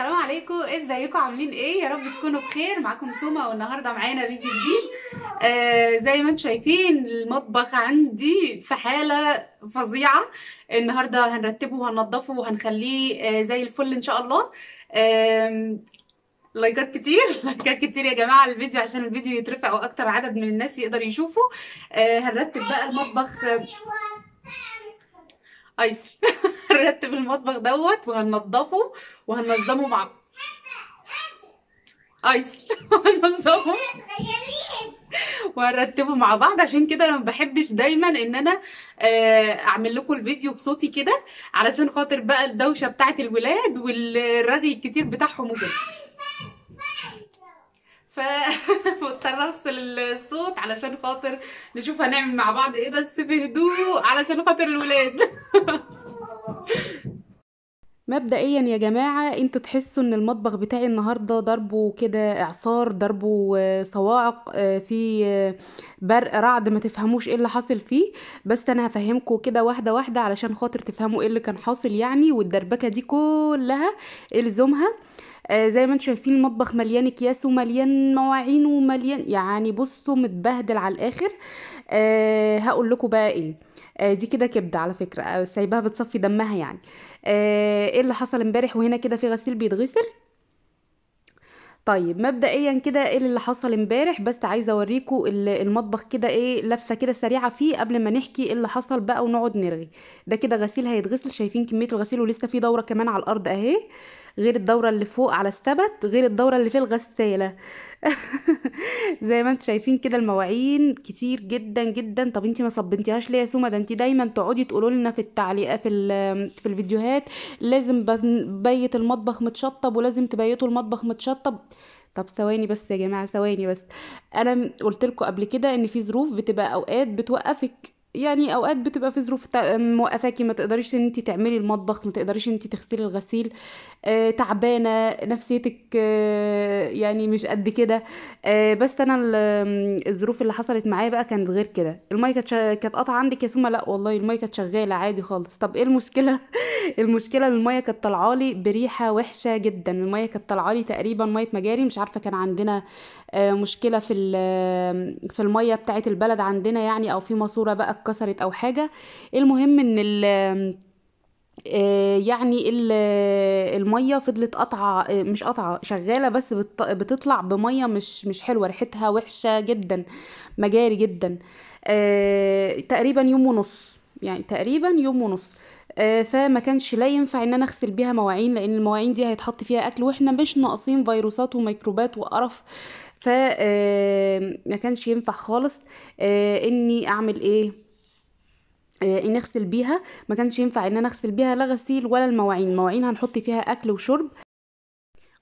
السلام عليكم إيه، ازيكم عاملين ايه يا رب تكونوا بخير معاكم سوما والنهارده معانا فيديو جديد آه زي ما انتم شايفين المطبخ عندي في حاله فظيعه النهارده هنرتبه وهننضفه وهنخليه آه زي الفل ان شاء الله آه لايكات كتير لايكات كتير يا جماعه الفيديو عشان الفيديو يترفع واكتر عدد من الناس يقدر يشوفه آه هنرتب بقى المطبخ آه ايسر هنرتب المطبخ دوت وهننظفه وهننظمه مع ايسر هننظمه وهنرتبه مع بعض عشان كده انا ما بحبش دايما ان انا آه، اعمل لكم الفيديو بصوتي كده علشان خاطر بقى الدوشه بتاعت الولاد والرغي الكتير بتاعهم وكده فمضطره افصل الصوت علشان خاطر نشوف هنعمل مع بعض ايه بس بهدوء علشان خاطر الولاد مبدئيا يا جماعة انتوا تحسوا ان المطبخ بتاعي النهاردة ضربه كده اعصار ضربه صواعق آه، في آه، برق رعد ما تفهموش ايه اللي حاصل فيه بس انا هفهمكم كده واحدة واحدة علشان خاطر تفهموا ايه اللي كان حاصل يعني والدربكة دي كلها الزومها آه زي ما انتم شايفين المطبخ مليان اكياس ومليان مواعين ومليان يعني بصوا متبهدل على الاخر آه هقول لكم بقى ايه آه دي كده كبده على فكره آه، سايباها بتصفي دمها يعني آه ايه اللي حصل امبارح وهنا كده في غسيل بيتغسل طيب مبدئيا كده ايه اللي حصل امبارح بس عايزه اوريكم المطبخ كده ايه لفه كده سريعه فيه قبل ما نحكي ايه اللي حصل بقى ونقعد نرغي ده كده غسيل هيتغسل شايفين كميه الغسيل ولسه في دوره كمان على الارض اهي غير الدوره اللي فوق على السبت غير الدوره اللي في الغساله زي ما انتوا شايفين كده المواعين كتير جدا جدا طب انت ما صبنتيهاش ليه يا سوما ده انت دايما تقعدي تقولوا لنا في التعليق في في الفيديوهات لازم بيت المطبخ متشطب ولازم تبيتوا المطبخ متشطب طب ثواني بس يا جماعه ثواني بس انا قلت لكم قبل كده ان في ظروف بتبقى اوقات بتوقفك يعني اوقات بتبقى في ظروف موقفاكي ما تقدريش ان انت تعملي المطبخ ما تقدريش ان انت تغسلي الغسيل آه تعبانه نفسيتك آه يعني مش قد كده آه بس انا الظروف اللي حصلت معايا بقى كانت غير كده المايه كانت كانت قاطعه عندك يا سوما لا والله المايه كانت شغاله عادي خالص طب ايه المشكله المشكله الميه كانت طالعه لي بريحه وحشه جدا الميه كانت طالعه لي تقريبا ميه مجاري مش عارفه كان عندنا آه، مشكله في آه، في الميه بتاعه البلد عندنا يعني او في ماسوره بقى اتكسرت او حاجه المهم ان ال آه، يعني الميه فضلت قطعه مش قطعه شغاله بس بتطلع بميه مش مش حلوه ريحتها وحشه جدا مجاري جدا تقريبا يوم ونص يعني تقريبا يوم ونص آه، فما كانش لا ينفع ان انا اغسل بيها مواعين لان المواعين دي هيتحط فيها اكل واحنا مش ناقصين فيروسات وميكروبات وقرف ف آه، ما كانش ينفع خالص آه، اني اعمل ايه ان اغسل بيها ما كانش ينفع ان انا اغسل بيها لا غسيل ولا المواعين المواعين هنحط فيها اكل وشرب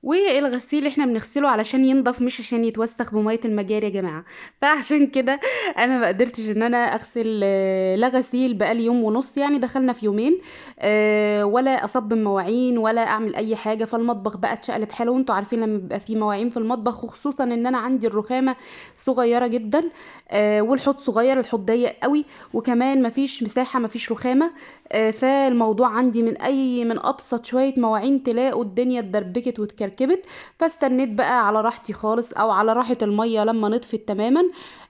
والغسيل احنا بنغسله علشان ينضف مش عشان يتوسخ بميه المجاري يا جماعه فعشان كده انا ما قدرتش ان انا اغسل آه، لا غسيل بقالي يوم ونص يعني دخلنا في يومين آه، ولا اصب مواعين ولا اعمل اي حاجه فالمطبخ بقى اتشقلب حلو وانتوا عارفين لما بيبقى في مواعين في المطبخ وخصوصا ان انا عندي الرخامه صغيره جدا آه، والحوض صغير الحوض ضيق قوي وكمان مفيش مساحه مفيش رخامه آه، فالموضوع عندي من اي من ابسط شويه مواعين تلاقوا الدنيا اتدربكت واتكركبت فاستنيت بقى على راحتي خالص او على راحه الميه لما نطفت تماما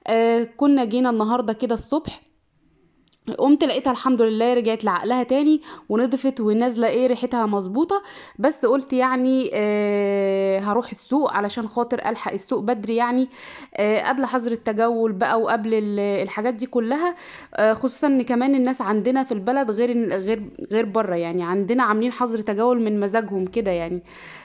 آه، كنا جينا النهارده كده الصبح قمت لقيتها الحمد لله رجعت لعقلها تاني ونضفت ونازله ايه ريحتها مظبوطه بس قلت يعني آه هروح السوق علشان خاطر الحق السوق بدري يعني آه قبل حظر التجول بقى وقبل الحاجات دي كلها آه خصوصا ان كمان الناس عندنا في البلد غير غير غير بره يعني عندنا عاملين حظر تجول من مزاجهم كده يعني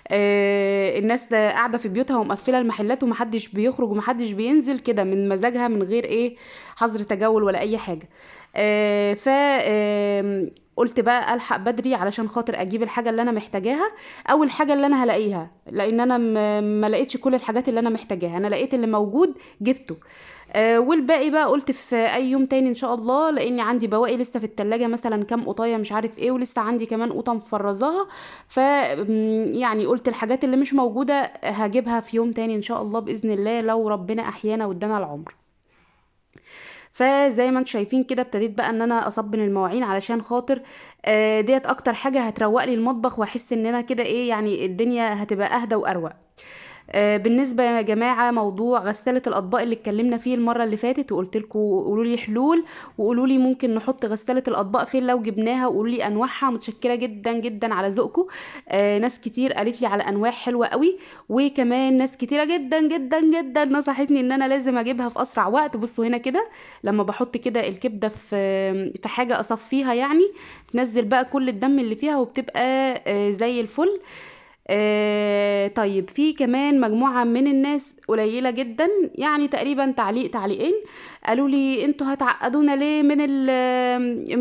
آه الناس قاعده في بيوتها ومقفله المحلات ومحدش بيخرج ومحدش بينزل كده من مزاجها من غير ايه حظر تجول ولا اي حاجه آه، ف قلت بقى الحق بدري علشان خاطر اجيب الحاجه اللي انا محتاجاها او الحاجه اللي انا هلاقيها لان انا ما لقيتش كل الحاجات اللي انا محتاجاها انا لقيت اللي موجود جبته آه والباقي بقى قلت في اي يوم تاني ان شاء الله لاني عندي بواقي لسه في التلاجة مثلا كام قطايه مش عارف ايه ولسه عندي كمان قطه مفرزاها ف يعني قلت الحاجات اللي مش موجوده هجيبها في يوم تاني ان شاء الله باذن الله لو ربنا احيانا وادانا العمر فزي ما انتم شايفين كده ابتديت بقى ان انا اصبن المواعين علشان خاطر آه، ديت اكتر حاجه هتروق لي المطبخ واحس ان انا كده ايه يعني الدنيا هتبقى اهدى واروق آه، بالنسبه يا جماعه موضوع غساله الاطباق اللي اتكلمنا فيه المره اللي فاتت وقلت لكم قولوا لي حلول وقولوا لي ممكن نحط غساله الاطباق فين لو جبناها وقولوا لي انواعها متشكره جدا جدا على ذوقكم آه، ناس كتير قالت لي على انواع حلوه قوي وكمان ناس كتيره جدا جدا جدا نصحتني ان انا لازم اجيبها في اسرع وقت بصوا هنا كده لما بحط كده الكبده في في حاجه اصفيها يعني تنزل بقى كل الدم اللي فيها وبتبقى آه، زي الفل آه، طيب في كمان مجموعة من الناس قليلة جدا يعني تقريبا تعليق تعليقين قالوا لي انتوا هتعقدونا ليه من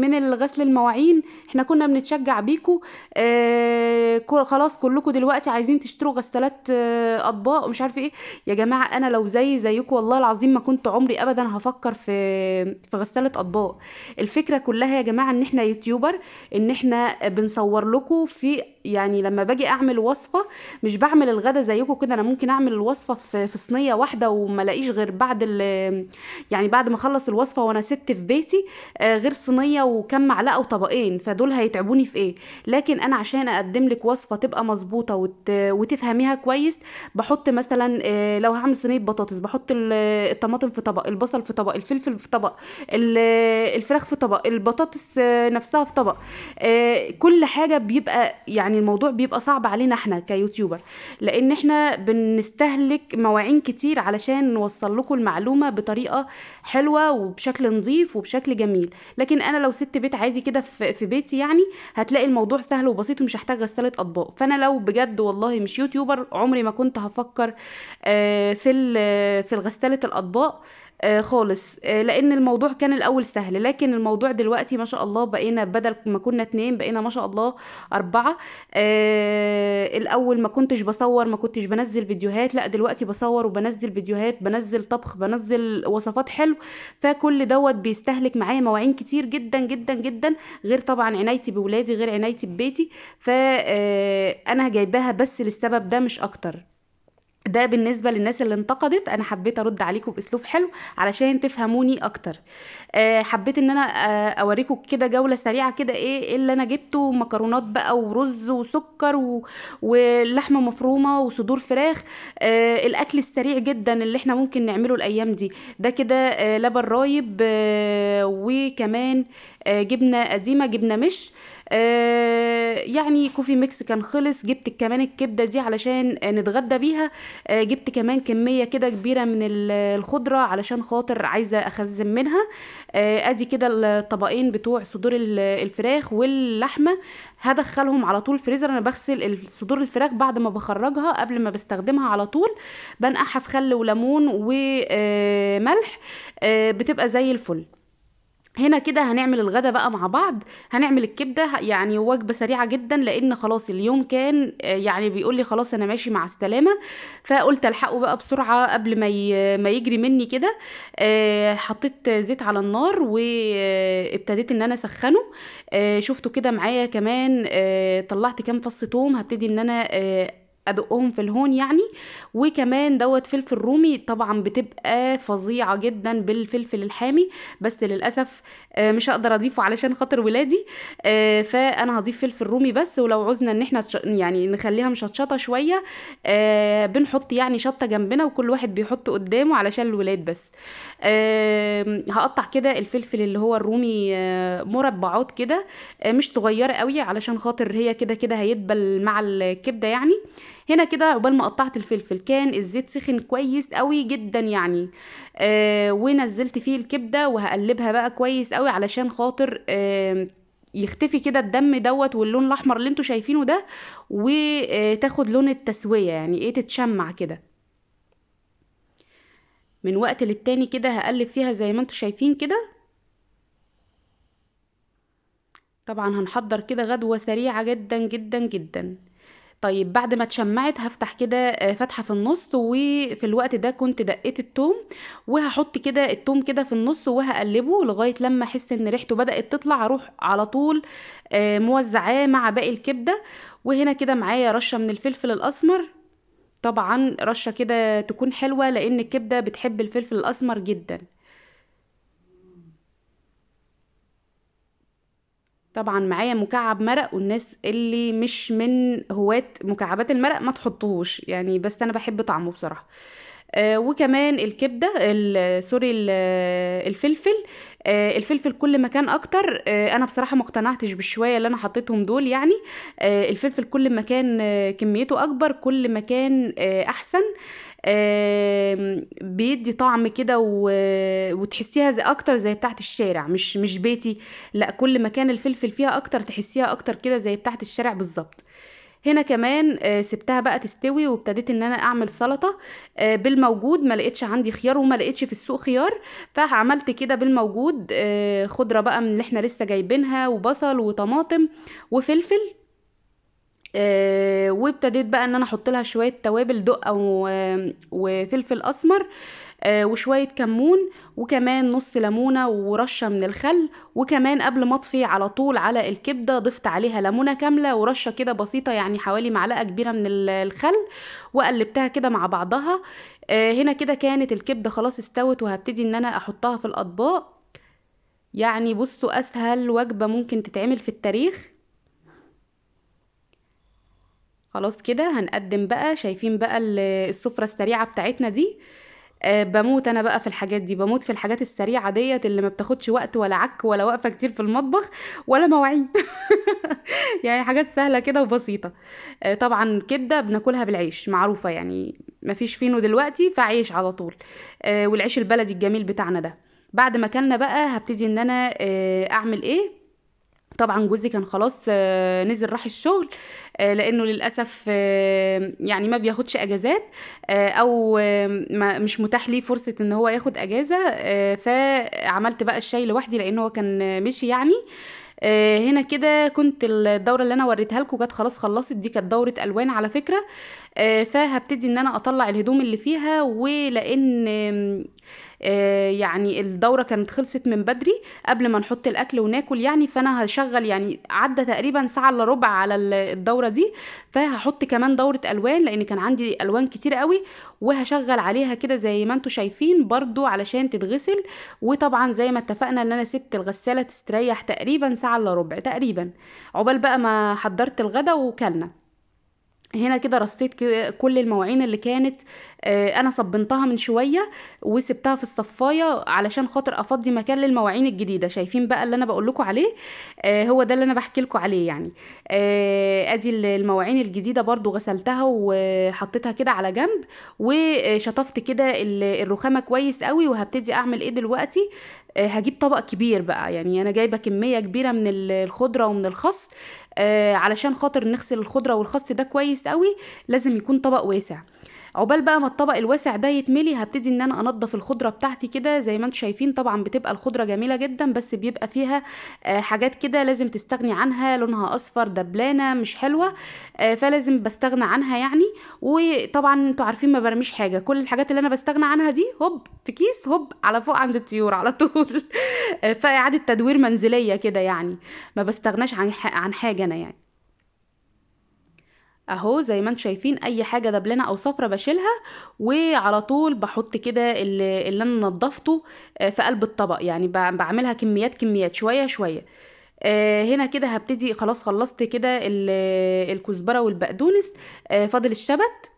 من الغسل المواعين احنا كنا بنتشجع بيكوا آه، خلاص كلكم دلوقتي عايزين تشتروا غسالات آه، اطباق ومش عارف ايه يا جماعه انا لو زي زيكم والله العظيم ما كنت عمري ابدا هفكر في في غساله اطباق الفكره كلها يا جماعه ان احنا يوتيوبر ان احنا بنصور لكم في يعني لما باجي اعمل وصف الوصفه مش بعمل الغدا زيكم كده انا ممكن اعمل الوصفه في في صينيه واحده وما الاقيش غير بعد يعني بعد ما اخلص الوصفه وانا ست في بيتي آه، غير صينيه وكم معلقه وطبقين فدول هيتعبوني في ايه لكن انا عشان اقدم لك وصفه تبقى مظبوطه وت... وتفهميها كويس بحط مثلا آه، لو هعمل صينيه بطاطس بحط الطماطم في طبق البصل في طبق الفلفل في طبق الفراخ في طبق البطاطس آه، نفسها في طبق كل حاجه بيبقى يعني الموضوع بيبقى صعب علينا احنا احنا كيوتيوبر لان احنا بنستهلك مواعين كتير علشان نوصل لكم المعلومه بطريقه حلوه وبشكل نظيف وبشكل جميل لكن انا لو ست بيت عادي كده في بيتي يعني هتلاقي الموضوع سهل وبسيط ومش هحتاج غساله اطباق فانا لو بجد والله مش يوتيوبر عمري ما كنت هفكر آه، في في غساله الاطباق آه، خالص آه، لان الموضوع كان الاول سهل لكن الموضوع دلوقتي ما شاء الله بقينا بدل ما كنا اتنين بقينا ما شاء الله اربعة آه، الاول ما كنتش بصور ما كنتش بنزل فيديوهات لا دلوقتي بصور وبنزل فيديوهات بنزل طبخ بنزل وصفات حلو فكل دوت بيستهلك معايا مواعين كتير جدا جدا جدا غير طبعا عنايتي بولادي غير عنايتي ببيتي فانا جايباها بس للسبب ده مش اكتر ده بالنسبة للناس اللي انتقدت أنا حبيت أرد عليكم بأسلوب حلو علشان تفهموني أكتر أه حبيت إن أنا آه، أوريكم كده جولة سريعة كده إيه, إيه اللي أنا جبته مكرونات بقى ورز وسكر و... ولحمة مفرومة وصدور فراخ أه الأكل السريع جدا اللي إحنا ممكن نعمله الأيام دي ده كده أه لبن رايب أه وكمان أه جبنة قديمة جبنة مش أه آه، يعني كوفي ميكس كان خلص جبت كمان الكبده دي علشان نتغدى بيها آه، جبت كمان كميه كده كبيره من الخضره علشان خاطر عايزه اخزن منها آه، ادي كده الطبقين بتوع صدور الفراخ واللحمه هدخلهم على طول فريزر انا بغسل صدور الفراخ بعد ما بخرجها قبل ما بستخدمها على طول بنقعها في خل وليمون وملح بتبقى زي الفل هنا كده هنعمل الغدا بقى مع بعض هنعمل الكبده يعني وجبه سريعه جدا لان خلاص اليوم كان آه، يعني بيقول لي خلاص انا ماشي مع السلامه فقلت الحقه بقى بسرعه قبل ما ما يجري مني كده آه، حطيت زيت على النار وابتديت آه، ان انا اسخنه شفتوا كده معايا كمان طلعت كام فص توم هبتدي ان انا ادقهم في الهون يعني وكمان دوت فلفل رومي طبعا بتبقى فظيعه جدا بالفلفل الحامي بس للاسف آه، مش هقدر اضيفه علشان خاطر ولادي آه، فانا هضيف فلفل رومي بس ولو عوزنا ان احنا يعني نخليها مشطشطه شويه آه، بنحط يعني شطه جنبنا وكل واحد بيحط قدامه علشان الولاد بس هقطع كده الفلفل اللي هو الرومي مربعات كده مش صغيره قوي علشان خاطر هي كده كده هيدبل مع الكبده يعني هنا كده عقبال ما قطعت الفلفل كان الزيت سخن كويس قوي جدا يعني آه ونزلت فيه الكبده وهقلبها بقى كويس قوي علشان خاطر آه يختفي كده الدم دوت واللون الاحمر اللي انتوا شايفينه ده وتاخد لون التسويه يعني ايه تتشمع كده من وقت للتاني كده هقلب فيها زي ما انتوا شايفين كده طبعا هنحضر كده غدوه سريعه جدا جدا جدا طيب بعد ما اتشمعت هفتح كده آه، فتحه في النص وفي الوقت ده كنت دقيت التوم وهحط كده التوم كده في النص وهقلبه لغايه لما احس ان ريحته بدات تطلع اروح على طول آه، موزعاه مع باقي الكبده وهنا كده معايا رشه من الفلفل الاسمر طبعا رشه كده تكون حلوه لان الكبده بتحب الفلفل الاسمر جدا طبعا معايا مكعب مرق والناس اللي مش من هواة مكعبات المرق ما تحطهوش يعني بس انا بحب طعمه بصراحه آه وكمان الكبده سوري الفلفل آه الفلفل كل ما كان اكتر آه انا بصراحه ما اقتنعتش بالشويه اللي انا حطيتهم دول يعني آه، الفلفل كل ما كان آه، كميته اكبر كل ما كان آه، احسن آه بيدي طعم كده وتحسيها زي اكتر زي بتاعه الشارع مش مش بيتي لا كل مكان الفلفل فيها اكتر تحسيها اكتر كده زي بتاعه الشارع بالظبط هنا كمان آه، سبتها بقى تستوي وابتديت ان انا اعمل سلطه آه، بالموجود ما لقيتش عندي خيار وما لقيتش في السوق خيار فعملت كده بالموجود آه، خضره بقى من اللي احنا لسه جايبينها وبصل وطماطم وفلفل آه، وابتديت بقى ان انا احط لها شويه توابل دقه آه، وفلفل اسمر آه، وشويه كمون وكمان نص ليمونه ورشه من الخل وكمان قبل ما اطفي على طول على الكبده ضفت عليها ليمونه كامله ورشه كده بسيطه يعني حوالي معلقه كبيره من الخل وقلبتها كده مع بعضها هنا كده كانت الكبده خلاص استوت وهبتدي ان انا احطها في الاطباق يعني بصوا اسهل وجبه ممكن تتعمل في التاريخ خلاص كده هنقدم بقى شايفين بقى السفرة السريعة بتاعتنا دي آه، بموت انا بقى في الحاجات دي بموت في الحاجات السريعه ديت اللي ما بتاخدش وقت ولا عك ولا واقفه كتير في المطبخ ولا مواعين يعني حاجات سهله كده وبسيطه آه، طبعا كده بناكلها بالعيش معروفه يعني ما فيش فينو دلوقتي فعيش على طول آه، والعيش البلدي الجميل بتاعنا ده بعد ما اكلنا بقى هبتدي ان انا اعمل ايه طبعا جوزي كان خلاص آه، نزل راح الشغل آه، لانه للاسف آه، يعني ما بياخدش اجازات او مش متاح ليه فرصه ان هو ياخد اجازه فعملت بقى الشاي لوحدي لان هو كان مشي يعني هنا كده كنت الدوره اللي انا وريتها لكم جت خلاص خلصت دي كانت دوره الوان على فكره آه، فهبتدي ان انا اطلع الهدوم اللي فيها ولان آه، يعني الدوره كانت خلصت من بدري قبل ما نحط الاكل وناكل يعني فانا هشغل يعني عدى تقريبا ساعه الا ربع على الدوره دي فهحط كمان دوره الوان لان كان عندي الوان كتير قوي وهشغل عليها كده زي ما انتم شايفين برضو علشان تتغسل وطبعا زي ما اتفقنا ان انا سبت الغساله تستريح تقريبا ساعه الا ربع تقريبا عقبال بقى ما حضرت الغدا وكلنا هنا كده رصيت كل المواعين اللي كانت آه، انا صبنتها من شويه وسبتها في الصفايه علشان خاطر افضي مكان للمواعين الجديده شايفين بقى اللي انا بقول لكم عليه آه، هو ده اللي انا بحكي لكم عليه يعني آه، ادي المواعين الجديده برضو غسلتها وحطيتها كده على جنب وشطفت كده الرخامه كويس قوي وهبتدي اعمل ايه دلوقتي هجيب طبق كبير بقى يعني انا جايبه كميه كبيره من الخضره ومن الخس آه علشان خاطر نغسل الخضره والخس ده كويس قوي لازم يكون طبق واسع عقبال بقى ما الطبق الواسع ده يتملي هبتدي ان انا انضف الخضره بتاعتي كده زي ما انتم شايفين طبعا بتبقى الخضره جميله جدا بس بيبقى فيها آه، حاجات كده لازم تستغني عنها لونها اصفر دبلانه مش حلوه آه، فلازم بستغنى عنها يعني وطبعا انتوا عارفين ما برميش حاجه كل الحاجات اللي انا بستغنى عنها دي هوب في كيس هوب على فوق عند الطيور على طول آه، فاعاده تدوير منزليه كده يعني ما بستغناش عن عن حاجه انا يعني اهو زي ما انتم شايفين اي حاجه دبلانه او صفرة بشيلها وعلى طول بحط كده اللي, اللي انا نضفته آه، في قلب الطبق يعني بعملها كميات كميات شويه شويه آه، هنا كده هبتدي خلاص خلصت كده الكزبره والبقدونس آه، فاضل الشبت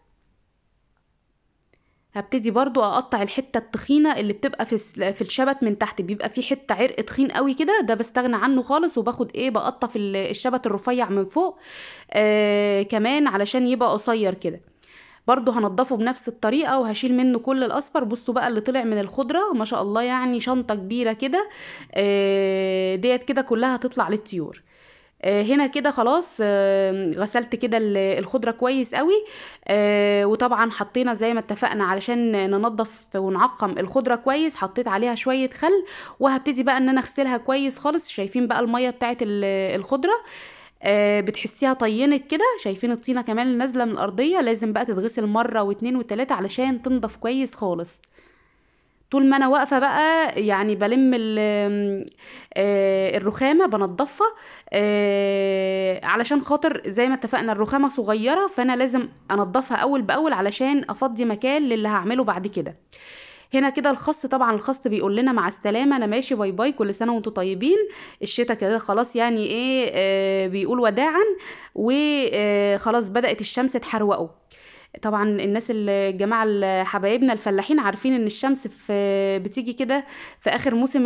هبتدي برضو اقطع الحته التخينه اللي بتبقى في في الشبت من تحت بيبقى في حته عرق تخين قوي كده ده بستغنى عنه خالص وباخد ايه بقطف الشبت الرفيع من فوق آه كمان علشان يبقى قصير كده برضو هنضفه بنفس الطريقه وهشيل منه كل الاصفر بصوا بقى اللي طلع من الخضره ما شاء الله يعني شنطه كبيره كده آه ديت كده كلها هتطلع للطيور آه، هنا كده خلاص غسلت كده الخضره كويس قوي آه، وطبعا حطينا زي ما اتفقنا علشان ننظف ونعقم الخضره كويس حطيت عليها شويه خل وهبتدي بقى ان انا اغسلها كويس خالص شايفين بقى الميه بتاعت الخضره آه، بتحسيها طينت كده شايفين الطينه كمان نازله من الارضيه لازم بقى تتغسل مره واتنين وتلاته علشان تنضف كويس خالص طول ما انا واقفه بقى يعني بلم آه، الرخامه بنضفها آه، علشان خاطر زي ما اتفقنا الرخامه صغيره فانا لازم انضفها اول باول علشان افضي مكان للي هعمله بعد كده هنا كده الخص طبعا الخص بيقول لنا مع السلامه انا ماشي باي باي كل سنه وانتم طيبين الشتاء كده خلاص يعني ايه آه، بيقول وداعا وخلاص بدات الشمس تحروقه طبعا الناس الجماعه حبايبنا الفلاحين عارفين ان الشمس في بتيجي كده في اخر موسم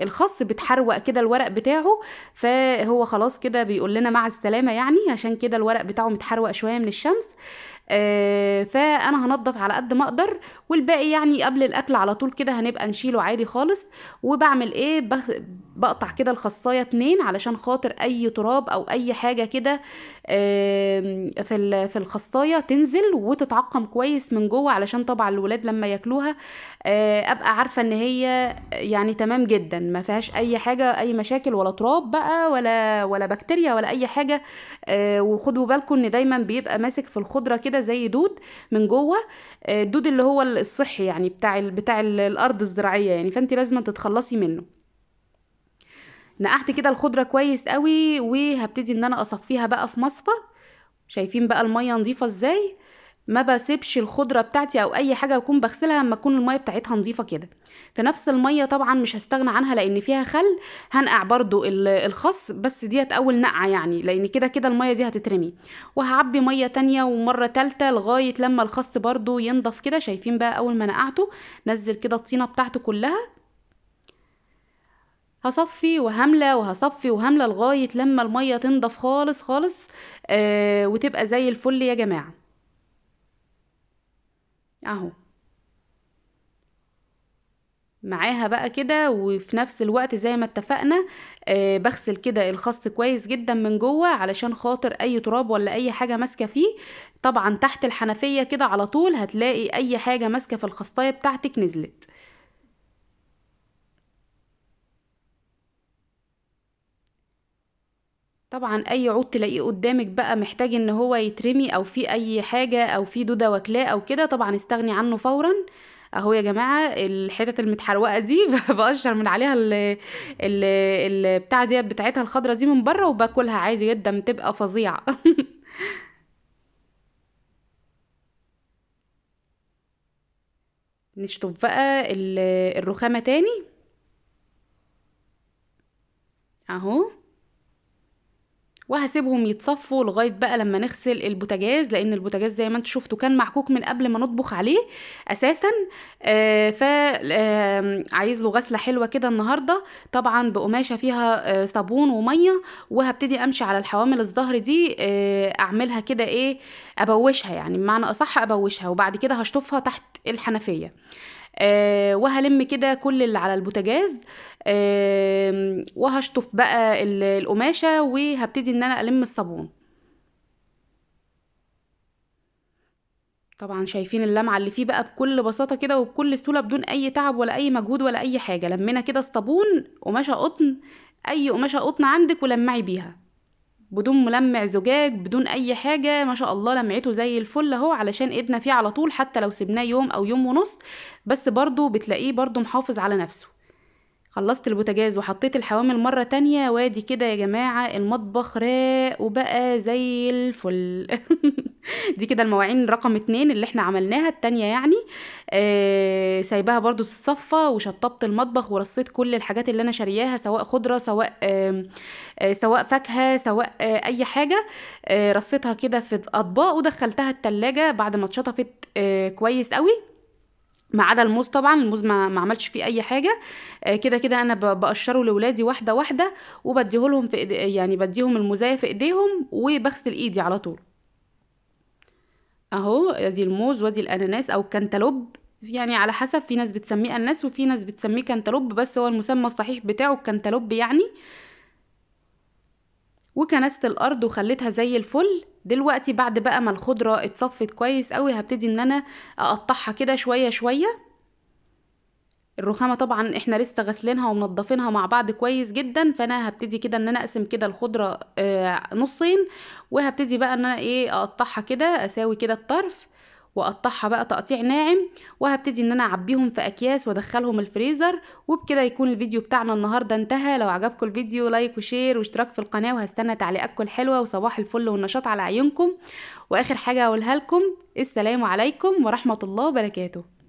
الخاص بتحروق كده الورق بتاعه فهو خلاص كده بيقول لنا مع السلامه يعني عشان كده الورق بتاعه متحروق شويه من الشمس آه، فانا هنضف على قد ما اقدر والباقي يعني قبل الاكل على طول كده هنبقى نشيله عادي خالص وبعمل ايه بقطع كده الخصايه اتنين علشان خاطر اي تراب او اي حاجه كده في في الخصايه تنزل وتتعقم كويس من جوه علشان طبعا الولاد لما ياكلوها آه، ابقى عارفه ان هي يعني تمام جدا ما فيهاش اي حاجه اي مشاكل ولا تراب بقى ولا ولا بكتيريا ولا اي حاجه آه، وخدوا بالكم ان دايما بيبقى ماسك في الخضره كده زي دود من جوه آه، الدود اللي هو الصحي يعني بتاع بتاع الارض الزراعيه يعني فانت لازم تتخلصي منه نقعت كده الخضره كويس قوي وهبتدي ان انا اصفيها بقى في مصفى شايفين بقى الميه نظيفه ازاي ما بسيبش الخضره بتاعتي او اي حاجه بكون بغسلها لما تكون الميه بتاعتها نظيفه كده في نفس الميه طبعا مش هستغنى عنها لان فيها خل هنقع برضو الخس بس ديت اول نقعه يعني لان كده كده الميه دي هتترمي وهعبي ميه تانية ومره تالتة لغايه لما الخس برضو ينضف كده شايفين بقى اول ما نقعته نزل كده الطينه بتاعته كلها هصفي وهملة وهصفي وهملة لغاية لما المية تنضف خالص خالص آه وتبقى زي الفل يا جماعة اهو معاها بقى كده وفي نفس الوقت زي ما اتفقنا آه بغسل كده الخص كويس جدا من جوه علشان خاطر اي تراب ولا اي حاجه ماسكه فيه طبعا تحت الحنفيه كده على طول هتلاقي اي حاجه ماسكه في الخصايه بتاعتك نزلت طبعا اي عود تلاقيه قدامك بقى محتاج ان هو يترمي او في اي حاجه او في دوده واكلاه او كده طبعا استغني عنه فورا اهو يا جماعه الحتت المتحروقه دي بقشر من عليها ال ال بتاع بتاعتها الخضره دي من بره وباكلها عادي جدا بتبقى فظيعه نشطب بقى الرخامه تاني اهو وهسيبهم يتصفوا لغايه بقى لما نغسل البوتاجاز لان البوتاجاز زي ما انتم شفتوا كان معكوك من قبل ما نطبخ عليه اساسا آه ف عايز له غسله حلوه كده النهارده طبعا بقماشه فيها آه، صابون وميه وهبتدي امشي على الحوامل الظهر دي آه، اعملها كده ايه ابوشها يعني بمعنى اصح ابوشها وبعد كده هشطفها تحت الحنفيه آه، وهلم كده كل اللي على البوتاجاز وهشطف بقى القماشه وهبتدي ان انا الم الصابون طبعا شايفين اللمعه اللي فيه بقى بكل بساطه كده وبكل سهوله بدون اي تعب ولا اي مجهود ولا اي حاجه لمينا كده الصابون قماشه قطن اي قماشه قطن عندك ولمعي بيها بدون ملمع زجاج بدون اي حاجه ما شاء الله لمعته زي الفل اهو علشان ايدنا فيه على طول حتى لو سبناه يوم او يوم ونص بس برضو بتلاقيه برضو محافظ على نفسه خلصت البوتاجاز وحطيت الحوامل مرة تانية وادي كده يا جماعة المطبخ راق وبقى زي الفل دي كده المواعين رقم اتنين اللي احنا عملناها التانية يعني آه سايباها برضو تتصفى وشطبت المطبخ ورصيت كل الحاجات اللي انا شارياها سواء خضرة سواء آه سواء فاكهة سواء آه اي حاجة آه رصيتها كده في اطباق ودخلتها التلاجة بعد ما اتشطفت آه كويس قوي ما عدا الموز طبعا الموز ما, ما عملش فيه اي حاجه آه، كده كده انا بقشره لاولادي واحده واحده وبديهولهم في إيدي يعني بديهم الموزايه في ايديهم وبغسل ايدي على طول اهو ادي الموز وادي الاناناس او الكنتالوب يعني على حسب في ناس بتسميه اناناس وفي ناس بتسميه كنتالوب بس هو المسمى الصحيح بتاعه الكنتالوب يعني وكنست الارض وخليتها زي الفل دلوقتي بعد بقى ما الخضرة اتصفت كويس قوي هبتدي ان انا اقطعها كده شوية شوية الرخامه طبعا احنا لسه غسلينها ومنضفينها مع بعض كويس جدا فانا هبتدي كده ان انا اقسم كده الخضره آه، نصين وهبتدي بقى ان انا ايه اقطعها كده اساوي كده الطرف واقطعها بقى تقطيع ناعم وهبتدي ان انا اعبيهم في اكياس وادخلهم الفريزر وبكده يكون الفيديو بتاعنا النهارده انتهى لو عجبكم الفيديو لايك وشير واشتراك في القناه وهستنى تعليقاتكم الحلوه وصباح الفل والنشاط على عيونكم واخر حاجه اقولها لكم السلام عليكم ورحمه الله وبركاته